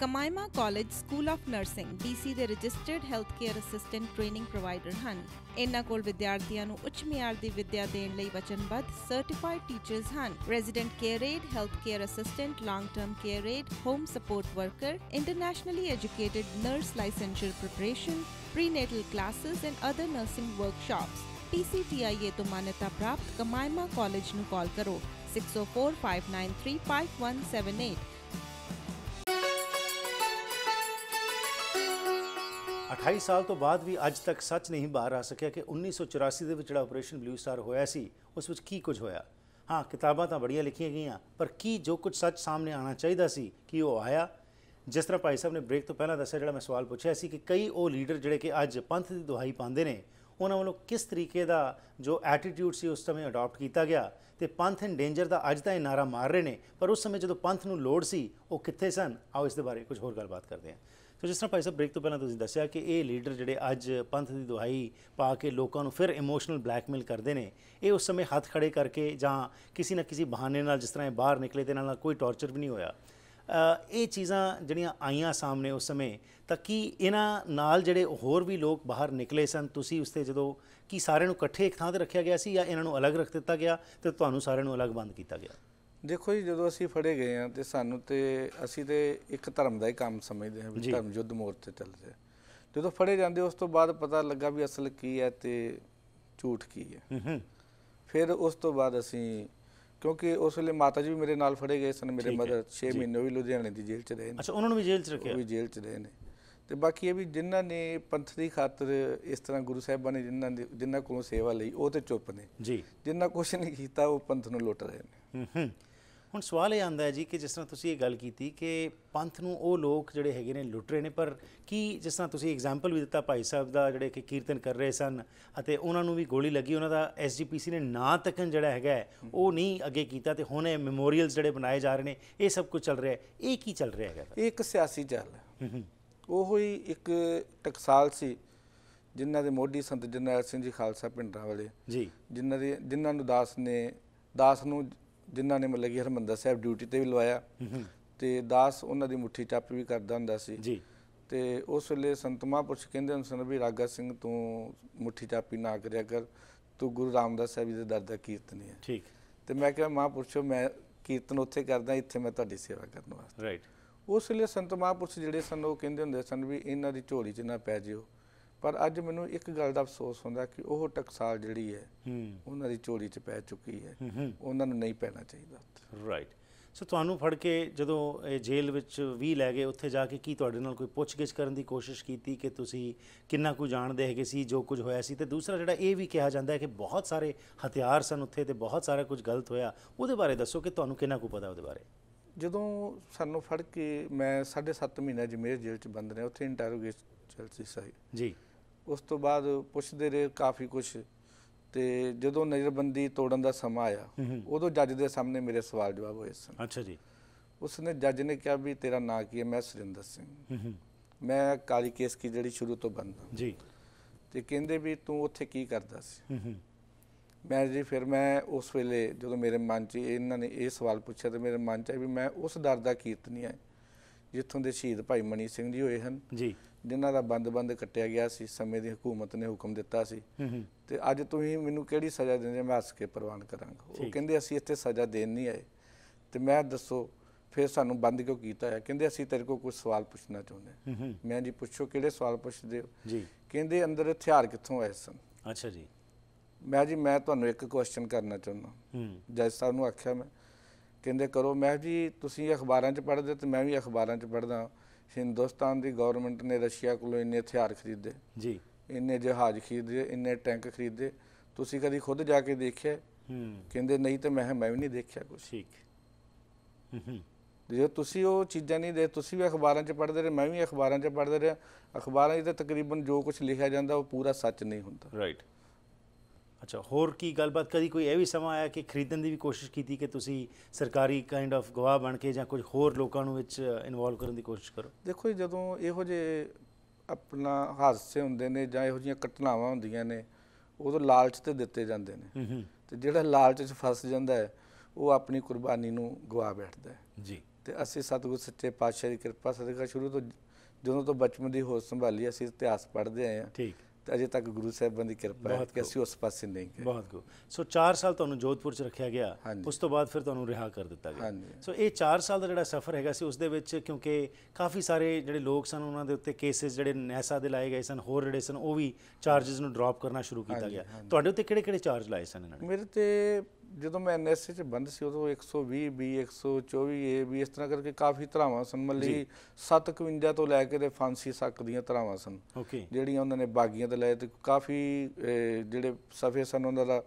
ਕਮਾਇਮਾ college school of nursing DC ਦੇ registered health care assistant training provider ਹਨ ਇਹਨਾਂ ਕੋਲ ਵਿਦਿਆਰਥੀਆਂ ਨੂੰ ਉੱਚ ਮਿਆਰ ਦੀ ਵਿੱਦਿਆ ਦੇਣ ਲਈ ਵਚਨਬੱਧ ਸਰਟੀਫਾਈਡ ਟੀਚਰਸ ਹਨ resident care aide health care assistant long term care aide home support worker internationally educated nurse licensure preparation prenatal classes and other nursing workshops. PCTIA ਤੋਂ ਮਾਨਤਾ ਪ੍ਰਾਪਤ ਕਮਾਇਮਾ ਕਾਲਜ ਨੂੰ ਕਾਲ ਕਰੋ 6045935178 28 ਸਾਲ ਤੋਂ ਬਾਅਦ ਵੀ ਅੱਜ ਤੱਕ ਸੱਚ ਨਹੀਂ ਬਾਹਰ ਆ ਸਕਿਆ ਕਿ 1984 ਦੇ ਵਿੱਚ ਜਿਹੜਾ ਆਪਰੇਸ਼ਨ ਬਲੂ ਸਟਾਰ ਹੋਇਆ ਸੀ ਉਸ ਵਿੱਚ ਕੀ ਕੁਝ ਹੋਇਆ ਹਾਂ ਕਿਤਾਬਾਂ ਤਾਂ ਬੜੀਆਂ ਲਿਖੀਆਂ ਗਈਆਂ ਪਰ ਕੀ ਜੋ ਕੁਝ ਸੱਚ ਸਾਹਮਣੇ ਆਣਾ ਚਾਹੀਦਾ ਸੀ ਕਿ ਉਹ ਆਇਆ ਜਿਸ ਤਰ੍ਹਾਂ ਭਾਈ ਸਾਹਿਬ ਨੇ ਬ੍ਰੇਕ ਤੋਂ ਪਹਿਲਾਂ ਦੱਸਿਆ ਜਿਹੜਾ ਮੈਂ ਸਵਾਲ ਪੁੱਛਿਆ ਸੀ ਕਿ ਕਈ ਉਹ ਲੀਡਰ ਜਿਹੜੇ ਕਿ ਅੱਜ ਪੰਥ ਦੀ ਦੁਹਾਈ ਪਾਉਂਦੇ ਨੇ ਉਹਨਾਂ ਵੱਲੋਂ ਕਿਸ ਤਰੀਕੇ ਦਾ ਜੋ ਐਟੀਟਿਊਡ ਸੀ ਉਸ ਸਮੇਂ ਅਡਾਪਟ ਕੀਤਾ ਗਿਆ ਤੇ ਪੰਥ ਇਨ ਡੇਂਜਰ ਦਾ ਅੱਜ ਤਾਂ ਇਹ ਨਾਰਾ ਮਾਰ ਰਹੇ ਨੇ ਪਰ ਉਸ ਸਮੇਂ ਜਦੋਂ ਪੰਥ ਨੂੰ ਲੋੜ ਸੀ ਉਹ ਕਿੱਥੇ ਸਨ ਆਓ ਇਸ ਦੇ ਬਾਰੇ ਕੁਝ ਹੋਰ ਗੱਲਬਾਤ ਕਰਦੇ ਹਾਂ ਸੋ ਜਿਸ ਤਰ੍ਹਾਂ ਭਾਈ ਸਾਹਿਬ ਬ੍ਰੇਕ ਤੋਂ ਪਹਿਲਾਂ ਤੁਸੀਂ ਦੱਸਿਆ ਕਿ ਇਹ ਲੀਡਰ ਜਿਹੜੇ ਅੱਜ ਪੰਥ ਦੀ ਦੁਹਾਈ ਪਾ ਕੇ ਲੋਕਾਂ ਨੂੰ ਫਿਰ ਇਮੋਸ਼ਨਲ ਬਲੈਕਮੇਲ ਕਰਦੇ ਨੇ ਇਹ ਉਸ ਸਮੇਂ ਹੱਥ ਖੜੇ ਕਰਕੇ ਜਾਂ ਕਿਸੇ ਨਾ ਕਿਸੇ ਬਹਾਨੇ ਨਾਲ ਜਿਸ ਤਰ੍ਹਾਂ ਇਹ ਬਾਹਰ ਨਿਕਲੇ ਤੇ ਨਾਲ ਕੋਈ ਟੌਰਚਰ ਵੀ ਨਹੀਂ ਹੋਇਆ ਇਹ ਚੀਜ਼ਾਂ ਜਿਹੜੀਆਂ ਆਈਆਂ ਸਾਹਮਣੇ ਉਸ ਸਮੇਂ ਤਾਂ ਕੀ ਇਹਨਾਂ ਨਾਲ ਜਿਹੜੇ ਹੋਰ ਵੀ ਲੋਕ ਬਾਹਰ ਨਿਕਲੇ ਸਨ ਤੁਸੀਂ ਉਸ ਤੇ ਜਦੋਂ ਕੀ ਸਾਰਿਆਂ ਨੂੰ ਇਕੱਠੇ ਇੱਕ ਥਾਂ ਤੇ ਰੱਖਿਆ ਗਿਆ ਸੀ ਜਾਂ ਇਹਨਾਂ ਨੂੰ ਅਲੱਗ ਰੱਖ ਦਿੱਤਾ ਗਿਆ ਤੇ ਤੁਹਾਨੂੰ ਸਾਰਿਆਂ ਨੂੰ ਅਲੱਗ ਬੰਦ ਕੀਤਾ ਗਿਆ ਦੇਖੋ ਜੀ ਜਦੋਂ ਅਸੀਂ ਫੜੇ ਗਏ ਆ ਤੇ ਸਾਨੂੰ ਤੇ ਅਸੀਂ ਤੇ ਇੱਕ ਧਰਮ ਦਾ ਹੀ ਕੰਮ ਸਮਝਦੇ ਹਾਂ ਵੀ ਧਰਮ ਯੁੱਧ ਮੋਰਚੇ ਚੱਲਦੇ ਜਦੋਂ ਫੜੇ ਜਾਂਦੇ ਉਸ ਤੋਂ ਬਾਅਦ ਪਤਾ ਲੱਗਾ ਵੀ ਅਸਲ ਕੀ ਹੈ ਤੇ ਝੂਠ ਕੀ ਹੈ ਫਿਰ ਉਸ ਤੋਂ ਬਾਅਦ ਅਸੀਂ ਕਿਉਂਕਿ ਉਸ ਵੇਲੇ ਮਾਤਾ ਜੀ ਵੀ ਮੇਰੇ ਨਾਲ ਫੜੇ ਗਏ ਸਨ ਮੇਰੇ ਮਦਰ 6 ਮਹੀਨੇ ਵੀ ਲੁਧਿਆਣੇ ਦੀ ਜੇਲ੍ਹ 'ਚ ਰਹੇ ਨੇ ਅੱਛਾ ਉਹਨਾਂ ਨੂੰ ਵੀ ਜੇਲ੍ਹ 'ਚ ਰੱਖਿਆ ਉਹ ਵੀ ਜੇਲ੍ਹ 'ਚ ਰਹੇ ਨੇ ਤੇ ਬਾਕੀ ਇਹ ਵੀ ਜਿਨ੍ਹਾਂ ਨੇ ਪੰਥ ਦੀ ਖਾਤਰ ਇਸ ਤਰ੍ਹਾਂ ਗੁਰੂ ਸਾਹਿਬਾਂ ਨੇ ਜਿਨ੍ਹਾਂ ਦੇ ਜਿਨ੍ਹਾਂ ਕੋਲੋਂ ਸੇਵਾ ਲਈ ਉਹ ਤੇ ਚੁੱਪ ਨੇ ਜੀ ਜਿਨ੍ਹਾਂ ਕੁਝ ਨਹੀਂ ਕੀਤਾ ਉਹ ਪੰਥ ਨੂੰ ਲੁੱਟ ਰਹੇ ਨੇ ਹੂੰ ਹੂੰ ਹੁਣ ਸਵਾਲ ਇਹ ਆਂਦਾ ਹੈ ਜੀ ਕਿ ਜਿਸ ਤਰ੍ਹਾਂ ਤੁਸੀਂ ਇਹ ਗੱਲ ਕੀਤੀ ਕਿ ਪੰਥ ਨੂੰ ਉਹ ਲੋਕ ਜਿਹੜੇ ਹੈਗੇ ਨੇ ਲੁੱਟ ਰਹੇ ਨੇ ਪਰ ਕੀ ਜਿਸ ਤਰ੍ਹਾਂ ਤੁਸੀਂ ਐਗਜ਼ਾਮਪਲ ਵੀ ਦਿੱਤਾ ਭਾਈ ਸਾਹਿਬ ਦਾ ਜਿਹੜੇ ਕਿ ਕੀਰਤਨ ਕਰ ਰਹੇ ਸਨ ਅਤੇ ਉਹਨਾਂ ਨੂੰ ਵੀ ਗੋਲੀ ਲੱਗੀ ਉਹਨਾਂ ਦਾ ਐਸਜੀਪੀਸੀ ਨੇ ਨਾਂ ਤੱਕਨ ਜਿਹੜਾ ਹੈਗਾ ਉਹ ਨਹੀਂ ਅੱਗੇ ਕੀਤਾ ਤੇ ਹੁਣ ਇਹ ਮੈਮੋਰੀਅਲਸ ਜਿਹੜੇ ਬਣਾਏ ਜਾ ਰਹੇ ਨੇ ਇਹ ਸਭ ਕੁਝ ਚੱਲ ਰਿਹਾ ਹੈ ਇਹ ਕੀ ਚੱਲ ਰਿਹਾ ਹੈਗਾ ਇੱਕ ਸਿਆਸੀ ਜਲ ਹੈ ਹੀ ਇੱਕ ਟਕਸਾਲ ਸੀ ਜਿਨ੍ਹਾਂ ਦੇ ਮੋਢੀ ਸੰਤ ਜਨਰਲ ਸਿੰਘ ਜੀ ਖਾਲਸਾ ਪਿੰਡਾਂ ਵਾਲੇ ਜੀ ਜਿਨ੍ਹਾਂ ਦੇ ਜਿਨ੍ਹਾਂ ਨੂੰ ਦਾਸ ਨੇ ਦਾਸ ਨੂੰ ਜਿਨ੍ਹਾਂ ਨੇ ਮਤਲਬ ਕਿ ਹਰਮੰਦਰ ਸਾਹਿਬ ਡਿਊਟੀ ਤੇ ਵੀ ਲਵਾਇਆ ਤੇ ਦਾਸ ਉਹਨਾਂ ਦੀ ਮੁੱਠੀ ਚੱਪ ਵੀ ਕਰਦਾ ਹੁੰਦਾ ਸੀ ਜੀ ਤੇ ਉਸ ਵੇਲੇ ਸੰਤ ਮਹਾਪੁਰਸ਼ ਕਹਿੰਦੇ ਹੁੰਦੇ ਸਨ ਵੀ ਰਾਗਾ ਸਿੰਘ ਤੂੰ ਮੁੱਠੀ ਚਾਪੀ ਨਾ ਕਰਿਆ ਕਰ ਤੂੰ ਗੁਰੂ ਰਾਮਦਾਸ ਸਾਹਿਬ ਦੇ ਦਰ ਦਾ ਕੀਰਤਨੀ ਹੈ ਠੀਕ ਤੇ ਮੈਂ ਕਿਹਾ ਮਹਾਪੁਰਸ਼ੋ ਮੈਂ ਕੀਰਤਨ ਉੱਥੇ ਕਰਦਾ ਇੱਥੇ ਮੈਂ ਤੁਹਾਡੀ ਸੇਵਾ ਕਰਨ ਵਾਸਤੇ ਰਾਈਟ ਉਸ ਵੇਲੇ ਸੰਤ ਮਹਾਪੁਰਸ਼ ਜਿਹੜੇ ਸਨ ਉਹ ਕਹਿੰਦੇ ਹੁੰਦੇ ਸਨ ਵੀ ਇਹਨਾਂ ਦੀ ਝੋਲੀ 'ਚ ਨਾ ਪੈ ਜਿਓ ਪਰ ਅੱਜ ਮੈਨੂੰ ਇੱਕ ਗੱਲ ਦਾ ਅਫਸੋਸ ਹੁੰਦਾ ਕਿ ਉਹ ਟਕਸਾਲ ਜਿਹੜੀ ਹੈ ਉਹਨਾਂ ਦੀ ਚੋਰੀ 'ਚ ਪੈ ਚੁੱਕੀ ਹੈ ਉਹਨਾਂ ਨੂੰ ਨਹੀਂ ਪੈਣਾ ਚਾਹੀਦਾ ਰਾਈਟ ਸੋ ਤੁਹਾਨੂੰ ਫੜ ਕੇ ਜਦੋਂ ਜੇਲ੍ਹ ਵਿੱਚ ਵੀ ਲੈ ਗਏ ਉੱਥੇ ਜਾ ਕੇ ਕੀ ਤੁਹਾਡੇ ਨਾਲ ਕੋਈ ਪੁੱਛਗਿੱਛ ਕਰਨ ਦੀ ਕੋਸ਼ਿਸ਼ ਕੀਤੀ ਕਿ ਤੁਸੀਂ ਕਿੰਨਾ ਕੁ ਜਾਣਦੇ ਹੈਗੇ ਸੀ ਜੋ ਕੁਝ ਹੋਇਆ ਸੀ ਤੇ ਦੂਸਰਾ ਜਿਹੜਾ ਇਹ ਵੀ ਕਿਹਾ ਜਾਂਦਾ ਹੈ ਕਿ ਬਹੁਤ ਸਾਰੇ ਹਥਿਆਰ ਸਨ ਉੱਥੇ ਤੇ ਬਹੁਤ ਸਾਰਾ ਕੁਝ ਗਲਤ ਹੋਇਆ ਉਹਦੇ ਬਾਰੇ ਦੱਸੋ ਕਿ ਤੁਹਾਨੂੰ ਕਿੰਨਾ ਕੁ ਪਤਾ ਉਹਦੇ ਬਾਰੇ ਜਦੋਂ ਸਾਨੂੰ ਫੜ ਕੇ ਮੈਂ 7.5 ਮਹੀਨਾ ਜਮੇਰ ਜੇਲ੍ਹ ਚ ਬੰਦ ਰਿਹਾ ਉੱਥੇ ਇੰਟਰੋਗੇਸ਼ਨ ਸੀ ਸਹੀ ਜੀ ਉਸ ਤੋਂ ਬਾਅਦ ਪੁੱਛਦੇ ਰਹੇ ਕਾਫੀ ਕੁਝ ਤੇ ਜਦੋਂ ਨਜ਼ਰਬੰਦੀ ਤੋੜਨ ਦਾ ਸਮਾਂ ਆਇਆ ਉਦੋਂ ਜੱਜ ਦੇ ਸਾਹਮਣੇ ਮੇਰੇ ਸਵਾਲ ਜਵਾਬ ਹੋਏ ਸਨ ਅੱਛਾ ਜੀ ਉਸਨੇ ਜੱਜ ਨੇ ਕਿਹਾ ਵੀ ਤੇਰਾ ਨਾਂ ਕੀ ਹੈ ਮੈਂ ਸੁਰਿੰਦਰ ਸਿੰਘ ਮੈਂ ਕਾਲੀ ਕੇਸ ਕੀ ਜਿਹੜੀ ਸ਼ੁਰੂ ਤੋਂ ਬੰਦ ਜੀ ਤੇ ਕਹਿੰਦੇ ਵੀ ਤੂੰ ਉੱਥੇ ਕੀ ਕਰਦਾ ਸੀ ਮੈਂ ਜੀ ਫਿਰ ਮੈਂ ਉਸ ਵੇਲੇ ਜਦੋਂ ਮੇਰੇ ਮਨ 'ਚ ਇਹਨਾਂ ਨੇ ਇਹ ਸਵਾਲ ਪੁੱਛਿਆ ਤੇ ਮੇਰੇ ਮਨ 'ਚ ਆਇਆ ਵੀ ਮੈਂ ਉਸ ਦਰ ਦਾ ਕੀਰਤਨੀ ਆ ਜਿੱਥੋਂ ਦੇ ਸ਼ਹੀਦ ਭਾਈ ਮਨੀ ਸਿੰਘ ਜੀ ਹੋਏ ਹਨ ਜੀ ਜਿਨ੍ਹਾਂ ਦਾ ਬੰਦ-ਬੰਦ ਕੱਟਿਆ ਗਿਆ ਸੀ ਸਮੇਂ ਦੀ ਹਕੂਮਤ ਨੇ ਹੁਕਮ ਦਿੱਤਾ ਸੀ ਤੇ ਅੱਜ ਤੁਸੀਂ ਮੈਨੂੰ ਕਿਹੜੀ ਸਜ਼ਾ ਦਿੰਦੇ ਮੈਂ ਹੱਸ ਕੇ ਪ੍ਰਵਾਨ ਕਰਾਂਗਾ ਉਹ ਕਹਿੰਦੇ ਅਸੀਂ ਇੱਥੇ ਸਜ਼ਾ ਦੇਣ ਨਹੀਂ ਆਏ ਤੇ ਮੈਂ ਦੱਸੋ ਫਿਰ ਸਾਨੂੰ ਬੰਦ ਕਿਉਂ ਕੀਤਾ ਹੈ ਕਹਿੰਦੇ ਅਸੀਂ ਤੇਰੇ ਕੋਲ ਕੁਝ ਸਵਾਲ ਪੁੱਛਣਾ ਚਾਹੁੰਦੇ ਮੈਂ ਜੀ ਪੁੱਛੋ ਕਿਹੜੇ ਸਵਾਲ ਪੁੱਛਦੇ ਹੋ ਜੀ ਕਹਿੰਦੇ ਅੰਦਰ ਹਥਿਆਰ ਕਿੱਥੋਂ ਆਏ ਸਨ ਅੱਛਾ ਜੀ ਮੈਂ ਜੀ ਮੈਂ ਤੁਹਾਨੂੰ ਇੱਕ ਕੁਐਸਚਨ ਕਰਨਾ ਚਾਹੁੰਦਾ ਜੱਜ ਸਾਹਿਬ ਨੂੰ ਆਖਿਆ ਮੈਂ ਕਹਿੰਦੇ ਕਰੋ ਮੈਂ ਜੀ ਤੁਸੀਂ ਅਖਬਾਰਾਂ 'ਚ ਪੜ੍ਹਦੇ ਤੇ ਮੈਂ ਵੀ ਅਖਬਾਰਾਂ 'ਚ ਪੜ੍ਹਦਾ ਹਿੰਦੁਸਤਾਨ ਦੀ ਗਵਰਨਮੈਂਟ ਨੇ ਰਸ਼ੀਆ ਕੋਲੋਂ ਇੰਨੇ ਹਥਿਆਰ ਖਰੀਦੇ ਜੀ ਇੰਨੇ ਜਹਾਜ਼ ਖਰੀਦੇ ਇੰਨੇ ਟੈਂਕ ਖਰੀਦੇ ਤੁਸੀਂ ਕਦੀ ਖੁਦ ਜਾ ਕੇ ਦੇਖਿਆ ਕਹਿੰਦੇ ਨਹੀਂ ਤੇ ਮੈਂ ਮੈਂ ਵੀ ਨਹੀਂ ਦੇਖਿਆ ਕੁਝ ਠੀਕ ਜੇ ਤੁਸੀਂ ਉਹ ਚੀਜ਼ਾਂ ਨਹੀਂ ਦੇ ਤੁਸੀਂ ਵੀ ਅਖਬਾਰਾਂ 'ਚ ਪੜ੍ਹਦੇ ਰਹੇ ਮੈਂ ਵੀ ਅਖਬਾਰਾਂ 'ਚ ਪੜ੍ਹਦੇ ਰਿਹਾ ਅਖਬਾਰਾਂ 'ਚ ਤਾਂ ਤਕਰੀਬਨ ਜੋ ਕੁਝ ਲਿਖਿਆ ਜਾਂਦਾ ਉਹ ਪੂਰਾ ਸੱਚ ਨਹੀਂ ਹੁੰਦਾ ਰਾਈਟ ਅੱਛਾ ਹੋਰ ਕੀ ਗੱਲਬਾਤ ਕਦੀ ਕੋਈ ਇਹ ਵੀ ਸਮਾਂ ਆਇਆ ਕਿ ਖਰੀਦਣ ਦੀ ਵੀ ਕੋਸ਼ਿਸ਼ ਕੀਤੀ ਕਿ ਤੁਸੀਂ ਸਰਕਾਰੀ ਕਾਈਂਡ ਆਫ ਗਵਾਹ ਬਣ ਕੇ ਜਾਂ ਕੁਝ ਹੋਰ ਲੋਕਾਂ ਨੂੰ ਵਿੱਚ ਇਨਵੋਲਵ ਕਰਨ ਦੀ ਕੋਸ਼ਿਸ਼ ਕਰੋ ਦੇਖੋ ਜਦੋਂ ਇਹੋ ਜੇ ਆਪਣਾ ਹਾਦਸੇ ਹੁੰਦੇ ਨੇ ਜਾਂ ਇਹੋ ਜੀਆਂ ਘਟਨਾਵਾਂ ਹੁੰਦੀਆਂ ਨੇ ਉਦੋਂ ਲਾਲਚ ਤੇ ਦਿੱਤੇ ਜਾਂਦੇ ਨੇ ਤੇ ਜਿਹੜਾ ਲਾਲਚ 'ਚ ਫਸ ਜਾਂਦਾ ਹੈ ਉਹ ਆਪਣੀ ਕੁਰਬਾਨੀ ਨੂੰ ਗਵਾ ਬੈਠਦਾ ਹੈ ਜੀ ਤੇ ਅਸੀਂ ਸਤਿਗੁਰ ਸੱਚੇ ਪਾਤਸ਼ਾਹ ਦੀ ਕਿਰਪਾ ਸਦਕਾ ਸ਼ੁਰੂ ਤੋਂ ਜਦੋਂ ਤੋਂ ਬਚਪਨ ਦੀ ਹੋਸ਼ ਸੰਭਾਲੀ ਅਸੀਂ ਇਤਿਹਾਸ ਪੜ੍ਹਦੇ ਆਏ ਆ ਠੀਕ ਅਜੇ ਤੱਕ ਗੁਰੂ ਸਾਹਿਬਾਂ ਦੀ ਕਿਰਪਾ ਹੈ ਕਿ ਅਸੀਂ ਉਸ ਪਾਸੇ ਨਹੀਂ ਗਏ ਬਹੁਤ ਕੋ ਸੋ 4 ਸਾਲ ਤੁਹਾਨੂੰ ਜੋਧਪੁਰ ਚ ਰੱਖਿਆ ਗਿਆ ਉਸ ਤੋਂ ਬਾਅਦ ਫਿਰ ਤੁਹਾਨੂੰ ਰਿਹਾ ਕਰ ਦਿੱਤਾ ਗਿਆ ਸੋ ਇਹ 4 ਸਾਲ ਦਾ ਜਿਹੜਾ ਸਫ਼ਰ ਹੈਗਾ ਸੀ ਉਸ ਦੇ ਵਿੱਚ ਕਿਉਂਕਿ ਕਾਫੀ ਸਾਰੇ ਜਿਹੜੇ ਲੋਕ ਸਨ ਉਹਨਾਂ ਦੇ ਉੱਤੇ ਕੇਸਿਸ ਜਿਹੜੇ ਨੈਸਾ ਦੇ ਲਾਏ ਗਏ ਸਨ ਹੋਰ ਜਿਹੜੇ ਸਨ ਉਹ ਵੀ ਚਾਰजेस ਨੂੰ ਡ੍ਰੌਪ ਕਰਨਾ ਸ਼ੁਰੂ ਕੀਤਾ ਗਿਆ ਤੁਹਾਡੇ ਉੱਤੇ ਕਿਹੜੇ ਕਿਹੜੇ ਚਾਰਜ ਲਾਏ ਸਨ ਇਹਨਾਂ ਨੇ ਮੇਰੇ ਤੇ ਜਦੋਂ ਮੈਂ ਐਨਐਸਏ ਚ ਬੰਦ ਸੀ ਉਦੋਂ 120 ਬੀ 124 ਏ ਬੀ ਇਸ ਤਰ੍ਹਾਂ ਕਰਕੇ ਕਾਫੀ ਧਰਾਵਾਂ ਸਨ ਮੱਲੀ 751 ਤੋਂ ਲੈ ਕੇ ਤੇ ਫਾਂਸੀ ਤੱਕ ਦੀਆਂ ਧਰਾਵਾਂ ਸਨ ਜਿਹੜੀਆਂ ਉਹਨਾਂ ਨੇ ਬਾਗੀਆਂ ਤੇ ਲਏ ਤੇ ਕਾਫੀ ਜਿਹੜੇ ਸਫੇ ਸਨ ਉਹਨਾਂ ਦਾ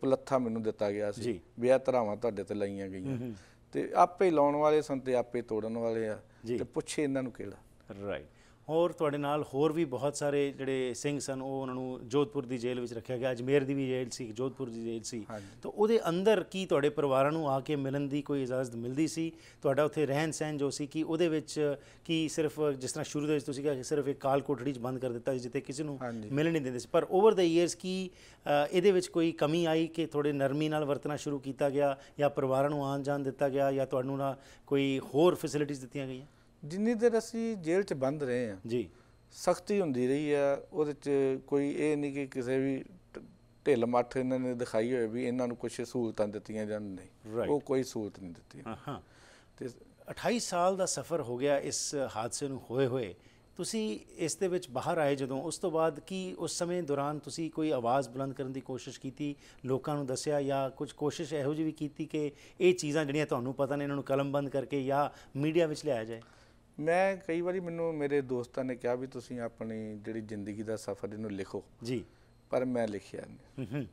ਪੁਲੱਥਾ ਮੈਨੂੰ ਦਿੱਤਾ ਗਿਆ ਸੀ ਵੀ ਇਹ ਧਰਾਵਾਂ ਤੁਹਾਡੇ ਤੇ ਲਈਆਂ ਗਈਆਂ ਤੇ ਆਪੇ ਲਾਉਣ ਵਾਲੇ ਸਨ ਤੇ ਆਪੇ ਤੋੜਨ ਵਾਲੇ ਆ ਤੇ ਪੁੱਛੇ ਇਹਨਾਂ ਨੂੰ ਕਿਹੜਾ ਰਾਈਟ ਹੋਰ ਤੁਹਾਡੇ ਨਾਲ ਹੋਰ ਵੀ ਬਹੁਤ ਸਾਰੇ ਜਿਹੜੇ ਸਿੰਘ ਸਨ ਉਹ ਉਹਨਾਂ ਨੂੰ ਜੋਧਪੁਰ ਦੀ ਜੇਲ੍ਹ ਵਿੱਚ ਰੱਖਿਆ ਗਿਆ ਅਜਮੇਰ ਦੀ ਵੀ ਜੇਲ੍ਹ ਸੀ ਜੋਧਪੁਰ ਦੀ ਜੇਲ੍ਹ ਸੀ ਤਾਂ ਉਹਦੇ ਅੰਦਰ ਕੀ ਤੁਹਾਡੇ ਪਰਿਵਾਰਾਂ ਨੂੰ ਆ ਕੇ ਮਿਲਣ ਦੀ ਕੋਈ ਇਜਾਜ਼ਤ ਮਿਲਦੀ ਸੀ ਤੁਹਾਡਾ ਉੱਥੇ ਰਹਿਣ ਸਹਿਣ ਜੋ ਸੀ ਕਿ ਉਹਦੇ ਵਿੱਚ ਕੀ ਸਿਰਫ ਜਿਸ ਤਰ੍ਹਾਂ ਸ਼ੁਰੂ ਦੇ ਵਿੱਚ ਤੁਸੀਂ ਕਿਹਾ ਕਿ ਸਿਰਫ ਇੱਕ ਕਾਲ ਕੋਠੜੀ 'ਚ ਬੰਦ ਕਰ ਦਿੱਤਾ ਜਿੱਥੇ ਕਿਸੇ ਨੂੰ ਮਿਲਣ ਨਹੀਂ ਦਿੰਦੇ ਸੀ ਪਰ ਓਵਰ ਦਾ ਇਅਰਸ ਕੀ ਇਹਦੇ ਵਿੱਚ ਕੋਈ ਕਮੀ ਆਈ ਕਿ ਥੋੜੇ ਨਰਮੀ ਨਾਲ ਵਰਤਣਾ ਸ਼ੁਰੂ ਕੀਤਾ ਗਿਆ ਜਾਂ ਪਰਿਵਾਰਾਂ ਨੂੰ ਆਨ ਜਾਣ ਦਿੱਤਾ ਗਿਆ ਜਾਂ ਤੁਹਾਨੂੰ ਨਾ ਕੋਈ ਹੋਰ ਫੈਸਿਲਿਟੀਆਂ ਦਿੱਤੀਆਂ ਗਈਆਂ ਜਿੰਨੀ ਦੇਰ ਅਸੀਂ ਜੇਲ੍ਹ 'ਚ ਬੰਦ ਰਹੇ ਆ ਜੀ ਸਖਤੀ ਹੁੰਦੀ ਰਹੀ ਆ ਉਹਦੇ 'ਚ ਕੋਈ ਇਹ ਨਹੀਂ ਕਿ ਕਿਸੇ ਵੀ ਢਿੱਲ ਮੱਠ ਇਹਨਾਂ ਨੇ ਦਿਖਾਈ ਹੋਏ ਵੀ ਇਹਨਾਂ ਨੂੰ ਕੁਝ ਸਹੂਲਤਾਂ ਦਿੱਤੀਆਂ ਜਾਂ ਨਹੀਂ ਉਹ ਕੋਈ ਸਹੂਲਤ ਨਹੀਂ ਦਿੱਤੀ ਹਾਂ ਤੇ 28 ਸਾਲ ਦਾ ਸਫ਼ਰ ਹੋ ਗਿਆ ਇਸ ਹਾਦਸੇ ਨੂੰ ਹੋਏ ਹੋਏ ਤੁਸੀਂ ਇਸ ਦੇ ਵਿੱਚ ਬਾਹਰ ਆਏ ਜਦੋਂ ਉਸ ਤੋਂ ਬਾਅਦ ਕੀ ਉਸ ਸਮੇਂ ਦੌਰਾਨ ਤੁਸੀਂ ਕੋਈ ਆਵਾਜ਼ ਬੁਲੰਦ ਕਰਨ ਦੀ ਕੋਸ਼ਿਸ਼ ਕੀਤੀ ਲੋਕਾਂ ਨੂੰ ਦੱਸਿਆ ਜਾਂ ਕੁਝ ਕੋਸ਼ਿਸ਼ ਇਹੋ ਜਿਹੀ ਵੀ ਕੀਤੀ ਕਿ ਇਹ ਚੀਜ਼ਾਂ ਜਿਹੜੀਆਂ ਤੁਹਾਨੂੰ ਪਤਾ ਨੇ ਇਹਨਾਂ ਨੂੰ ਕਲਮਬੰਦ ਕਰਕੇ ਜਾਂ ਮੀਡੀਆ ਵਿੱਚ ਲਿਆਇਆ ਜਾਏ ਮੈਂ ਕਈ ਵਾਰੀ ਮੈਨੂੰ ਮੇਰੇ ਦੋਸਤਾਂ ਨੇ ਕਿਹਾ ਵੀ ਤੁਸੀਂ ਆਪਣੀ ਜਿਹੜੀ ਜ਼ਿੰਦਗੀ ਦਾ ਸਫ਼ਰ ਇਹਨੂੰ ਲਿਖੋ ਜੀ ਪਰ ਮੈਂ ਲਿਖਿਆ ਨਹੀਂ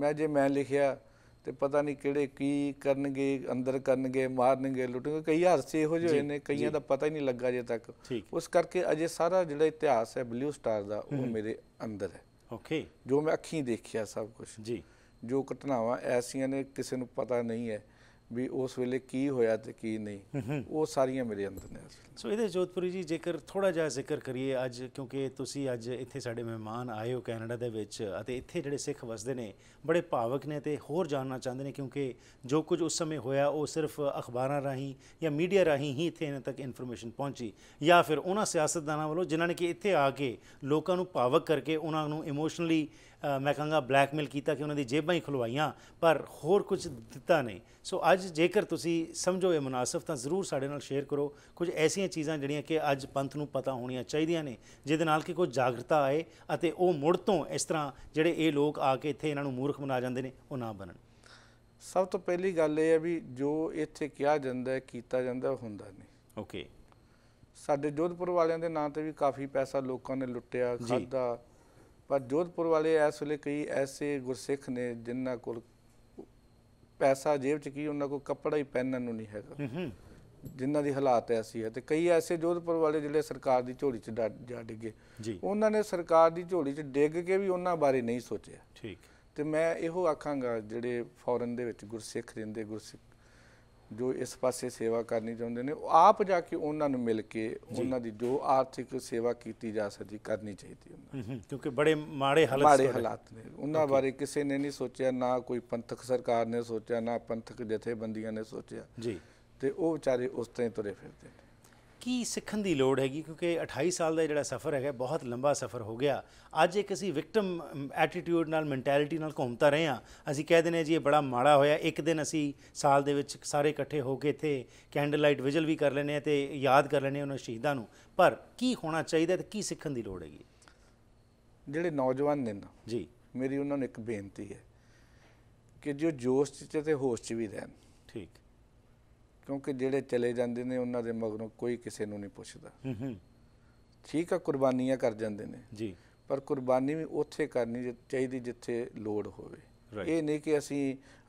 ਮੈਂ ਜੇ ਮੈਂ ਲਿਖਿਆ ਤੇ ਪਤਾ ਨਹੀਂ ਕਿਹੜੇ ਕੀ ਕਰਨਗੇ ਅੰਦਰ ਕਰਨਗੇ ਮਾਰਨਗੇ ਲੁੱਟਣਗੇ ਕਈ ਹਾਸੇ ਇਹੋ ਜਿਹੇ ਹੋਏ ਨੇ ਕਈਆਂ ਦਾ ਪਤਾ ਹੀ ਨਹੀਂ ਲੱਗਾ ਜੇ ਤੱਕ ਉਸ ਕਰਕੇ ਅਜੇ ਸਾਰਾ ਜਿਹੜਾ ਇਤਿਹਾਸ ਹੈ ਬਲੂ ਸਟਾਰ ਦਾ ਉਹ ਮੇਰੇ ਅੰਦਰ ਹੈ ਓਕੇ ਜੋ ਮੈਂ ਅੱਖੀਂ ਦੇਖਿਆ ਸਭ ਕੁਝ ਜੀ ਜੋ ਘਟਨਾਵਾਂ ਐਸੀਆਂ ਨੇ ਕਿਸੇ ਨੂੰ ਪਤਾ ਨਹੀਂ ਹੈ ਵੀ ਉਸ ਵੇਲੇ ਕੀ ਹੋਇਆ ਤੇ ਕੀ ਨਹੀਂ ਉਹ ਸਾਰੀਆਂ ਮੇਰੇ ਅੰਦਰ ਨੇ ਸੋ ਇਹਦੇ ਜੋਧਪੁਰੀ ਜੀ ਜੇਕਰ ਥੋੜਾ ਜਿਹਾ ਜ਼ਿਕਰ ਕਰੀਏ ਅੱਜ ਕਿਉਂਕਿ ਤੁਸੀਂ ਅੱਜ ਇੱਥੇ ਸਾਡੇ ਮਹਿਮਾਨ ਆਏ ਹੋ ਕੈਨੇਡਾ ਦੇ ਵਿੱਚ ਅਤੇ ਇੱਥੇ ਜਿਹੜੇ ਸਿੱਖ ਵਸਦੇ ਨੇ ਬੜੇ ਭਾਵਕ ਨੇ ਤੇ ਹੋਰ ਜਾਣਨਾ ਚਾਹੁੰਦੇ ਨੇ ਕਿਉਂਕਿ ਜੋ ਕੁਝ ਉਸ ਸਮੇਂ ਹੋਇਆ ਉਹ ਸਿਰਫ ਅਖਬਾਰਾਂ ਰਾਹੀਂ ਜਾਂ ਮੀਡੀਆ ਰਾਹੀਂ ਹੀ ਇੱਥੇ ਇਹਨਾਂ ਤੱਕ ਇਨਫੋਰਮੇਸ਼ਨ ਪਹੁੰਚੀ ਜਾਂ ਫਿਰ ਉਹਨਾਂ ਸਿਆਸਤਦਾਨਾਂ ਵੱਲੋਂ ਜਿਨ੍ਹਾਂ ਨੇ ਕਿ ਇੱਥੇ ਆ ਕੇ ਲੋਕਾਂ ਨੂੰ ਭਾਵਕ ਕਰਕੇ ਉਹਨਾਂ ਨੂੰ ਇਮੋਸ਼ਨਲੀ ਮੈਂ ਕਹਾਂਗਾ ਬਲੈਕਮੇਲ ਕੀਤਾ ਕਿ ਉਹਨਾਂ ਦੀ ਜੇਬਾਂ ਹੀ ਖਲਵਾਈਆਂ ਪਰ ਹੋਰ ਕੁਝ ਦਿੱਤਾ ਨਹੀਂ ਸੋ ਅੱਜ ਜੇਕਰ ਤੁਸੀਂ ਸਮਝੋ ਇਹ ਮੁਨਾਸਬ ਤਾਂ ਜ਼ਰੂਰ ਸਾਡੇ ਨਾਲ ਸ਼ੇਅਰ ਕਰੋ ਕੁਝ ਐਸੀਆਂ ਚੀਜ਼ਾਂ ਜਿਹੜੀਆਂ ਕਿ ਅੱਜ ਪੰਥ ਨੂੰ ਪਤਾ ਹੋਣੀਆਂ ਚਾਹੀਦੀਆਂ ਨੇ ਜਿਹਦੇ ਨਾਲ ਕਿ ਕੋਈ ਜਾਗਰਤਾ ਆਏ ਅਤੇ ਉਹ ਮੁੜ ਤੋਂ ਇਸ ਤਰ੍ਹਾਂ ਜਿਹੜੇ ਇਹ ਲੋਕ ਆ ਕੇ ਇੱਥੇ ਇਹਨਾਂ ਨੂੰ ਮੂਰਖ ਬਣਾ ਜਾਂਦੇ ਨੇ ਉਹ ਨਾ ਬਣਨ ਸਭ ਤੋਂ ਪਹਿਲੀ ਗੱਲ ਇਹ ਹੈ ਵੀ ਜੋ ਇੱਥੇ ਕਿਹਾ ਜਾਂਦਾ ਹੈ ਕੀਤਾ ਜਾਂਦਾ ਹੁੰਦਾ ਨਹੀਂ ਓਕੇ ਸਾਡੇ ਜੋਧਪੁਰ ਵਾਲਿਆਂ ਦੇ ਨਾਂ ਤੇ ਵੀ ਕਾਫੀ ਪੈਸਾ ਲੋਕਾਂ ਨੇ ਲੁੱਟਿਆ ਖਾਦਾ ਪਰ ਜੋਧਪੁਰ ਵਾਲੇ ਇਸ ਵੇਲੇ ਕਈ ਐਸੇ ਗੁਰਸਿੱਖ ਨੇ ਜਿਨ੍ਹਾਂ ਕੋਲ ਪੈਸਾ ਜੇਬ 'ਚ ਕੀ ਉਹਨਾਂ ਕੋਲ ਕੱਪੜਾ ਹੀ ਪਹਿਨਣ ਨੂੰ ਨਹੀਂ ਹੈਗਾ ਜਿਨ੍ਹਾਂ ਦੀ ਹਾਲਾਤ ਐਸੀ ਹੈ ਤੇ ਕਈ ਐਸੇ ਜੋਧਪੁਰ ਵਾਲੇ ਜਿਹੜੇ ਸਰਕਾਰ ਦੀ ਝੋਲੀ 'ਚ ਜਾ ਡਿੱਗੇ ਉਹਨਾਂ ਨੇ ਸਰਕਾਰ ਦੀ ਝੋਲੀ 'ਚ ਡਿੱਗ ਕੇ ਵੀ ਉਹਨਾਂ ਬਾਰੇ ਨਹੀਂ ਸੋਚਿਆ ਠੀਕ ਤੇ ਮੈਂ ਇਹੋ ਆਖਾਂਗਾ ਜਿਹੜੇ ਫੋਰਨ ਦੇ ਵਿੱਚ ਗੁਰਸਿੱਖ ਰਹਿੰਦੇ ਗੁਰਸਿੱਖ ਜੋ ਇਸ ਪਾਸੇ ਸੇਵਾ ਕਰਨੀ ਚਾਹੁੰਦੇ ਨੇ ਉਹ ਆਪ ਜਾ ਕੇ ਉਹਨਾਂ ਨੂੰ ਮਿਲ ਕੇ ਉਹਨਾਂ ਦੀ ਜੋ ਆਰਥਿਕ ਸੇਵਾ ਕੀਤੀ ਜਾ ਸਕਦੀ ਕਰਨੀ ਚਾਹੀਦੀ ਉਹਨਾਂ ਕਿਉਂਕਿ ਬੜੇ ਮਾੜੇ ਮਾੜੇ ਹਾਲਾਤ ਨੇ ਉਹਨਾਂ ਬਾਰੇ ਕਿਸੇ ਨੇ ਨਹੀਂ ਸੋਚਿਆ ਨਾ ਕੋਈ ਪੰਥਕ ਸਰਕਾਰ ਨੇ ਸੋਚਿਆ ਨਾ ਪੰਥਕ ਜਥੇਬੰਦੀਆਂ ਨੇ ਸੋਚਿਆ ਜੀ ਤੇ ਉਹ ਵਿਚਾਰੇ ਉਸ ਤਰ੍ਹਾਂ ਤੁਰੇ ਫਿਰਦੇ ਨੇ ਕੀ ਸਿੱਖਣ ਦੀ ਲੋੜ ਹੈਗੀ ਕਿਉਂਕਿ 28 ਸਾਲ ਦਾ ਜਿਹੜਾ ਸਫ਼ਰ ਹੈਗਾ ਬਹੁਤ ਲੰਬਾ ਸਫ਼ਰ ਹੋ ਗਿਆ ਅੱਜ ਇੱਕ ਅਸੀਂ ਵਿਕਟਮ ਐਟੀਟਿਊਡ ਨਾਲ ਮੈਂਟੈਲਿਟੀ ਨਾਲ ਘੁੰਮਤਾ ਰਹੇ ਆ ਅਸੀਂ ਕਹਿ ਦਿੰਦੇ ਜੀ ਇਹ ਬੜਾ ਮਾੜਾ ਹੋਇਆ ਇੱਕ ਦਿਨ ਅਸੀਂ ਸਾਲ ਦੇ ਵਿੱਚ ਸਾਰੇ ਇਕੱਠੇ ਹੋ ਕੇ ਇੱਥੇ ਕੈਂਡਲ ਲਾਈਟ ਵਿਜਲ ਵੀ ਕਰ ਲੈਨੇ ਆ ਤੇ ਯਾਦ ਕਰ ਲੈਨੇ ਉਹਨਾਂ ਸ਼ਹੀਦਾਂ ਨੂੰ ਪਰ ਕੀ ਹੋਣਾ ਚਾਹੀਦਾ ਤੇ ਕੀ ਸਿੱਖਣ ਦੀ ਲੋੜ ਹੈਗੀ ਜਿਹੜੇ ਨੌਜਵਾਨ ਨੇ ਨਾ ਜੀ ਮੇਰੀ ਉਹਨਾਂ ਨੂੰ ਇੱਕ ਬੇਨਤੀ ਹੈ ਕਿ ਜੋ ਜੋਸ਼ 'ਚ ਤੇ ਹੋਸ਼ 'ਚ ਵੀ ਰਹਿਣ ਠੀਕ ਕਿਉਂਕਿ ਜਿਹੜੇ ਚਲੇ ਜਾਂਦੇ ਨੇ ਉਹਨਾਂ ਦੇ ਮਗਰੋਂ ਕੋਈ ਕਿਸੇ ਨੂੰ ਨਹੀਂ ਪੁੱਛਦਾ ਹੂੰ ਹੂੰ ਠੀਕ ਆ ਕੁਰਬਾਨੀਆਂ ਕਰ ਜਾਂਦੇ ਨੇ ਜੀ ਪਰ ਕੁਰਬਾਨੀ ਵੀ ਉੱਥੇ ਕਰਨੀ ਚਾਹੀਦੀ ਜਿੱਥੇ ਲੋੜ ਹੋਵੇ ਇਹ ਨਹੀਂ ਕਿ ਅਸੀਂ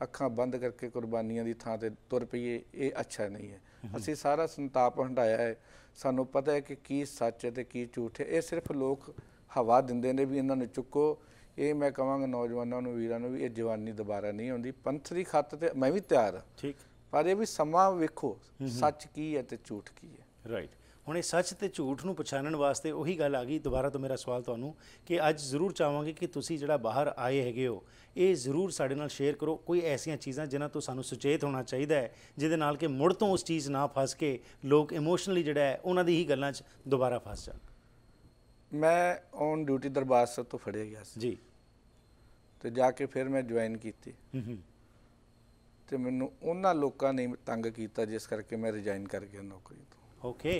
ਅੱਖਾਂ ਬੰਦ ਕਰਕੇ ਕੁਰਬਾਨੀਆਂ ਦੀ ਥਾਂ ਤੇ ਤੁਰ ਪਈਏ ਇਹ ਅੱਛਾ ਨਹੀਂ ਹੈ ਅਸੀਂ ਸਾਰਾ ਸੰਤਾਪ ਹੰਡਾਇਆ ਹੈ ਸਾਨੂੰ ਪਤਾ ਹੈ ਕਿ ਕੀ ਸੱਚ ਹੈ ਤੇ ਕੀ ਝੂਠ ਹੈ ਇਹ ਸਿਰਫ ਲੋਕ ਹਵਾ ਦਿੰਦੇ ਨੇ ਵੀ ਇਹਨਾਂ ਨੂੰ ਚੁੱਕੋ ਇਹ ਮੈਂ ਕਹਾਂਗਾ ਨੌਜਵਾਨਾਂ ਨੂੰ ਵੀਰਾਂ ਨੂੰ ਵੀ ਇਹ ਜਵਾਨੀ ਦੁਬਾਰਾ ਨਹੀਂ ਆਉਂਦੀ ਪੰਥ ਦੀ ਖੱਤ ਤੇ ਮੈਂ ਵੀ ਤਿਆਰ ਹਾਂ ਠੀਕ ਪਰ ਇਹ ਵੀ ਸਮਾਂ ਵੇਖੋ ਸੱਚ ਕੀ ਹੈ ਤੇ ਝੂਠ ਕੀ ਹੈ ਰਾਈਟ ਹੁਣ ਇਹ ਸੱਚ ਤੇ ਝੂਠ ਨੂੰ ਪਛਾਣਨ ਵਾਸਤੇ ਉਹੀ ਗੱਲ ਆ ਗਈ ਦੁਬਾਰਾ ਤੋਂ ਮੇਰਾ ਸਵਾਲ ਤੁਹਾਨੂੰ ਕਿ ਅੱਜ ਜ਼ਰੂਰ ਚਾਹਾਂਗੇ ਕਿ ਤੁਸੀਂ ਜਿਹੜਾ ਬਾਹਰ ਆਏ ਹੈਗੇ ਹੋ ਇਹ ਜ਼ਰੂਰ ਸਾਡੇ ਨਾਲ ਸ਼ੇਅਰ ਕਰੋ ਕੋਈ ਐਸੀਆਂ ਚੀਜ਼ਾਂ ਜਿਨ੍ਹਾਂ ਤੋਂ ਸਾਨੂੰ ਸੁਚੇਤ ਹੋਣਾ ਚਾਹੀਦਾ ਹੈ ਜਿਹਦੇ ਨਾਲ ਕਿ ਮੁੜ ਤੋਂ ਉਸ ਚੀਜ਼ ਨਾ ਫਸ ਕੇ ਲੋਕ ਇਮੋਸ਼ਨਲੀ ਜਿਹੜਾ ਹੈ ਉਹਨਾਂ ਦੀ ਹੀ ਗੱਲਾਂ 'ਚ ਦੁਬਾਰਾ ਫਸ ਜਾਣ ਮੈਂ ਔਨ ਡਿਊਟੀ ਦਰਬਾਰ ਸਾਹਿਬ ਤੋਂ ਫੜਿਆ ਗਿਆ ਸੀ ਜੀ ਤੇ ਜਾ ਕੇ ਫਿਰ ਮੈਂ ਜੁਆਇਨ ਕੀਤੀ ਹੂੰ ਹੂੰ ਤੇ ਮੈਨੂੰ ਉਹਨਾਂ ਲੋਕਾਂ ਨੇ ਤੰਗ ਕੀਤਾ ਜਿਸ ਕਰਕੇ ਮੈਂ ਰਿਜ਼ਾਈਨ ਕਰ ਗਿਆ ਨੌਕਰੀ ਤੋਂ ਓਕੇ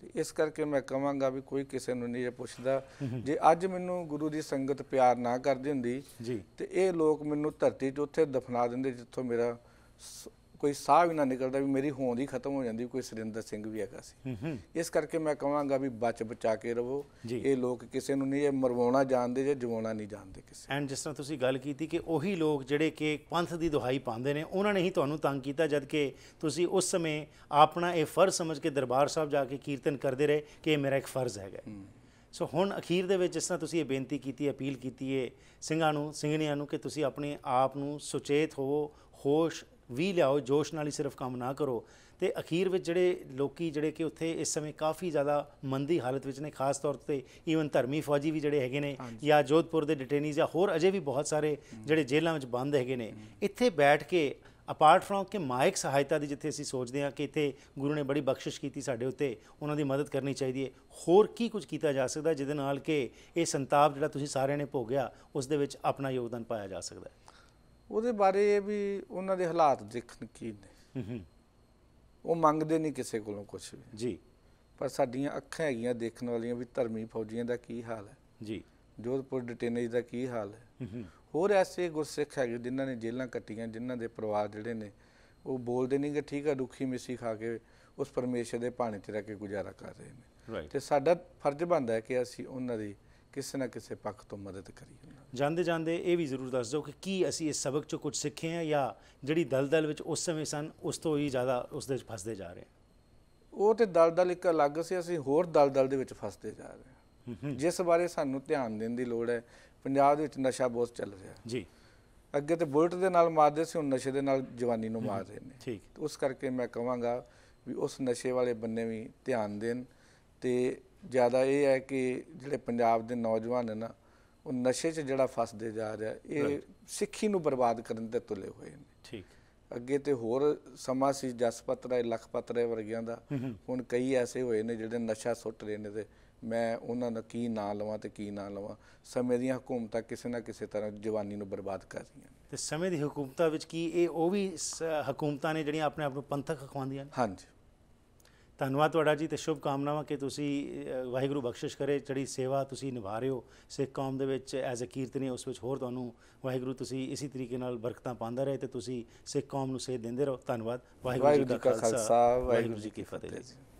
ਤੇ ਇਸ ਕਰਕੇ ਮੈਂ ਕਹਾਂਗਾ ਵੀ ਕੋਈ ਕਿਸੇ ਨੂੰ ਨਹੀਂ ਇਹ ਪੁੱਛਦਾ ਜੇ ਅੱਜ ਮੈਨੂੰ ਗੁਰੂ ਦੀ ਸੰਗਤ ਪਿਆਰ ਨਾ ਕਰਦੀ ਹੁੰਦੀ ਜੀ ਤੇ ਇਹ ਲੋਕ ਮੈਨੂੰ ਧਰਤੀ 'ਚ ਉੱਥੇ ਦਫਨਾ ਦਿੰਦੇ ਜਿੱਥੋਂ ਮੇਰਾ ਕੋਈ ਸਾਹ ਵੀ ਨਾ ਨਿਕਲਦਾ ਵੀ ਮੇਰੀ ਹੋਂਦ ਹੀ ਖਤਮ ਹੋ ਜਾਂਦੀ ਕੋਈ ਸਰਿੰਦਰ ਸਿੰਘ ਵੀ ਹੈਗਾ ਸੀ ਇਸ ਕਰਕੇ ਮੈਂ ਕਹਾਂਗਾ ਵੀ ਬਚ ਬਚਾ ਕੇ ਰਹੋ ਇਹ ਲੋਕ ਕਿਸੇ ਨੂੰ ਨਹੀਂ ਇਹ ਮਰਵਾਉਣਾ ਜਾਣਦੇ ਜਾਂ ਜਿਵਾਉਣਾ ਨਹੀਂ ਜਾਣਦੇ ਕਿਸੇ ਐਂਡ ਜਿਸ ਤਰ੍ਹਾਂ ਤੁਸੀਂ ਗੱਲ ਕੀਤੀ ਕਿ ਉਹੀ ਲੋਕ ਜਿਹੜੇ ਕਿ ਪੰਥ ਦੀ ਦੁਹਾਈ ਪਾਉਂਦੇ ਨੇ ਉਹਨਾਂ ਨੇ ਹੀ ਤੁਹਾਨੂੰ ਤੰਗ ਕੀਤਾ ਜਦ ਕਿ ਤੁਸੀਂ ਉਸ ਸਮੇਂ ਆਪਣਾ ਇਹ ਫਰਜ਼ ਸਮਝ ਕੇ ਦਰਬਾਰ ਸਾਹਿਬ ਜਾ ਕੇ ਕੀਰਤਨ ਕਰਦੇ ਰਹੇ ਕਿ ਇਹ ਮੇਰਾ ਇੱਕ ਫਰਜ਼ ਹੈਗਾ ਸੋ ਹੁਣ ਅਖੀਰ ਦੇ ਵਿੱਚ ਜਿਸ ਤਰ੍ਹਾਂ ਤੁਸੀਂ ਇਹ ਬੇਨਤੀ ਕੀਤੀ ਅਪੀਲ ਕੀਤੀ ਹੈ ਸਿੰਘਾਂ ਨੂੰ ਸਿੰਘਣੀਆਂ ਨੂੰ ਕਿ ਤੁਸੀਂ ਆਪਣੇ ਆਪ ਨੂੰ ਸੁਚੇਤ ਹੋਵੋ ਹੋਸ਼ ਵੀ ਲਿਆਓ ਜੋਸ਼ ਨਾਲ ਹੀ ਸਿਰਫ ਕੰਮ ਨਾ ਕਰੋ ਤੇ ਅਖੀਰ ਵਿੱਚ ਜਿਹੜੇ ਲੋਕੀ ਜਿਹੜੇ ਕਿ ਉੱਥੇ ਇਸ ਸਮੇਂ ਕਾਫੀ ਜ਼ਿਆਦਾ ਮੰਦੀ ਹਾਲਤ ਵਿੱਚ ਨੇ ਖਾਸ ਤੌਰ ਤੇ ਈਵਨ ਧਰਮੀ ਫੌਜੀ ਵੀ ਜਿਹੜੇ ਹੈਗੇ ਨੇ ਜਾਂ ਜੋਧਪੁਰ ਦੇ ਡਿਟੇਨੀਜ਼ ਜਾਂ ਹੋਰ ਅਜੇ ਵੀ ਬਹੁਤ ਸਾਰੇ ਜਿਹੜੇ ਜੇਲ੍ਹਾਂ ਵਿੱਚ ਬੰਦ ਹੈਗੇ ਨੇ ਇੱਥੇ ਬੈਠ ਕੇ ਅਪਾਰਟ ਫਰੋਮ ਕਿ ਮਾਇਕ ਸਹਾਇਤਾ ਦੀ ਜਿੱਥੇ ਅਸੀਂ ਸੋਚਦੇ ਹਾਂ ਕਿ ਇੱਥੇ ਗੁਰੂ ਨੇ ਬੜੀ ਬਖਸ਼ਿਸ਼ ਕੀਤੀ ਸਾਡੇ ਉੱਤੇ ਉਹਨਾਂ ਦੀ ਮਦਦ ਕਰਨੀ ਚਾਹੀਦੀ ਹੈ ਹੋਰ ਕੀ ਕੁਝ ਕੀਤਾ ਜਾ ਸਕਦਾ ਜਿਹਦੇ ਨਾਲ ਕਿ ਇਹ ਸੰਤਾਪ ਜਿਹੜਾ ਤੁਸੀਂ ਸਾਰਿਆਂ ਨੇ ਭੋਗਿਆ ਉਸ ਦੇ ਵਿੱਚ ਆਪਣਾ ਯੋਗਦਾਨ ਪਾਇਆ ਜਾ ਸਕਦਾ ਹੈ ਉਹਦੇ ਬਾਰੇ ਵੀ ਉਹਨਾਂ ਦੇ ਹਾਲਾਤ ਦੇਖਣ ਕੀ ਨੇ ਉਹ ਮੰਗਦੇ ਨਹੀਂ ਕਿਸੇ ਕੋਲੋਂ ਕੁਝ ਵੀ ਜੀ ਪਰ ਸਾਡੀਆਂ ਅੱਖਾਂ ਹੈਗੀਆਂ ਦੇਖਣ ਵਾਲੀਆਂ ਵੀ ਧਰਮੀ ਫੌਜੀਆਂ ਦਾ ਕੀ ਹਾਲ ਹੈ ਜੀ ਜੋਧਪੁਰ ਡਿਟੇਨੇਜ ਦਾ ਕੀ ਹਾਲ ਹੈ ਹੋਰ ਐਸੇ ਗੁਰਸਿੱਖ ਹੈਗੇ ਜਿਨ੍ਹਾਂ ਨੇ ਜੇਲ੍ਹਾਂ ਕੱਟੀਆਂ ਜਿਨ੍ਹਾਂ ਦੇ ਪਰਿਵਾਰ ਜਿਹੜੇ ਨੇ ਉਹ ਬੋਲਦੇ ਨਹੀਂ ਕਿ ਠੀਕ ਆ ਦੁਖੀ ਮਿੱਸੀ ਖਾ ਕੇ ਉਸ ਪਰਮੇਸ਼ਰ ਦੇ ਭਾਣੇ 'ਚ ਰਹਿ ਕੇ ਗੁਜ਼ਾਰਾ ਕਰ ਰਹੇ ਨੇ ਤੇ ਸਾਡਾ ਫਰਜ਼ ਬਣਦਾ ਹੈ ਕਿ ਅਸੀਂ ਉਹਨਾਂ ਦੀ ਕਿਸੇ ਨਾ ਕਿਸੇ ਪੱਖ ਤੋਂ ਮਦਦ ਕਰੀ ਜਾਂਦੇ ਜਾਂਦੇ ਇਹ ਵੀ ਜ਼ਰੂਰ ਦੱਸ ਦਿਓ ਕਿ ਕੀ ਅਸੀਂ ਇਸ ਸਬਕ ਚੋਂ ਕੁਝ ਸਿੱਖੇ ਆ ਜਾਂ ਜਿਹੜੀ ਦਲਦਲ ਵਿੱਚ ਉਸ ਸਮੇਂ ਸਨ ਉਸ ਤੋਂ ਹੀ ਜ਼ਿਆਦਾ ਉਸ ਦੇ ਵਿੱਚ ਫਸਦੇ ਜਾ ਰਹੇ ਉਹ ਤੇ ਦਲਦਲ ਇੱਕ ਅਲੱਗ ਸੀ ਅਸੀਂ ਹੋਰ ਦਲਦਲ ਦੇ ਵਿੱਚ ਫਸਦੇ ਜਾ ਰਹੇ ਜਿਸ ਬਾਰੇ ਸਾਨੂੰ ਧਿਆਨ ਦੇਣ ਦੀ ਲੋੜ ਹੈ ਪੰਜਾਬ ਦੇ ਵਿੱਚ ਨਸ਼ਾ ਬਹੁਤ ਚੱਲ ਰਿਹਾ ਜੀ ਅੱਗੇ ਤੇ ਬੁਲਟ ਦੇ ਨਾਲ ਮਾਰਦੇ ਸੀ ਹੁਣ ਨਸ਼ੇ ਦੇ ਨਾਲ ਜਵਾਨੀ ਨੂੰ ਮਾਰ ਰਹੇ ਨੇ ਠੀਕ ਉਸ ਕਰਕੇ ਮੈਂ ਕਹਾਂਗਾ ਵੀ ਉਸ ਨਸ਼ੇ ਵਾਲੇ ਬੰਨੇ ਵੀ ਧਿਆਨ ਦੇਣ ਤੇ ਜ਼ਿਆਦਾ ਇਹ ਹੈ ਕਿ ਜਿਹੜੇ ਪੰਜਾਬ ਦੇ ਨੌਜਵਾਨ ਨੇ ਨਾ ਉਹ ਨਸ਼ੇ 'ਚ ਜਿਹੜਾ ਫਸਦੇ ਜਾ ਰਿਹਾ ਇਹ ਸਿੱਖੀ ਨੂੰ ਬਰਬਾਦ ਕਰਨ ਤੇ ਤੁਲੇ ਹੋਏ ਨੇ ਠੀਕ ਅੱਗੇ ਤੇ ਹੋਰ ਸਮਾਂ ਸੀ ਜਸਪਤ ਰਾਏ ਲਖਪਤ ਰਾਏ ਵਰਗਿਆਂ ਦਾ ਹੁਣ ਕਈ ਐਸੇ ਹੋਏ ਨੇ ਜਿਹੜੇ ਨਸ਼ਾ ਸੁੱਟ ਰਹੇ ਨੇ ਤੇ ਮੈਂ ਉਹਨਾਂ ਦਾ ਕੀ ਨਾਂ ਲਵਾਂ ਤੇ ਕੀ ਨਾਂ ਲਵਾਂ ਸਮੇਂ ਦੀਆਂ ਹਕੂਮਤਾਂ ਕਿਸੇ ਨਾ ਕਿਸੇ ਤਰ੍ਹਾਂ ਜਵਾਨੀ ਨੂੰ ਬਰਬਾਦ ਕਰ ਰਹੀਆਂ ਨੇ ਤੇ ਸਮੇਂ ਦੀ ਹਕੂਮਤਾਂ ਵਿੱਚ ਕੀ ਇਹ ਉਹ ਵੀ ਹਕੂਮਤਾਂ ਨੇ ਜਿਹੜੀਆਂ ਆਪਣੇ ਆਪ ਨੂੰ ਪੰਥਕ ਖਵਾਉਂਦੀਆਂ ਨੇ ਹਾਂਜੀ ਧੰਨਵਾਦ ਤੁਹਾਡਾ ਜੀ ਤੇ ਸ਼ੁਭ ਕਾਮਨਾਵਾਂ ਕਿ ਤੁਸੀਂ ਵਾਹਿਗੁਰੂ ਬਖਸ਼ਿਸ਼ ਕਰੇ ਜਿਹੜੀ ਸੇਵਾ ਤੁਸੀਂ ਨਿਭਾ ਰਹੇ ਹੋ ਸਿੱਖ ਕੌਮ ਦੇ ਵਿੱਚ ਐਜ਼ ਅ ਕੀਰਤਨੀ ਉਸ ਵਿੱਚ ਹੋਰ ਤੁਹਾਨੂੰ ਵਾਹਿਗੁਰੂ ਤੁਸੀਂ ਇਸੇ ਤਰੀਕੇ ਨਾਲ ਬਰਕਤਾਂ ਪਾਉਂਦਾ ਰਹੇ ਤੇ ਤੁਸੀਂ ਸਿੱਖ ਕੌਮ ਨੂੰ ਸੇਧ ਦਿੰਦੇ ਰਹੋ ਧੰਨਵਾਦ ਵਾਹਿਗੁਰੂ ਜੀ ਦਾ ਖਾਲਸਾ ਵਾਹਿਗੁਰੂ ਜੀ ਕੀ ਫਤਿਹ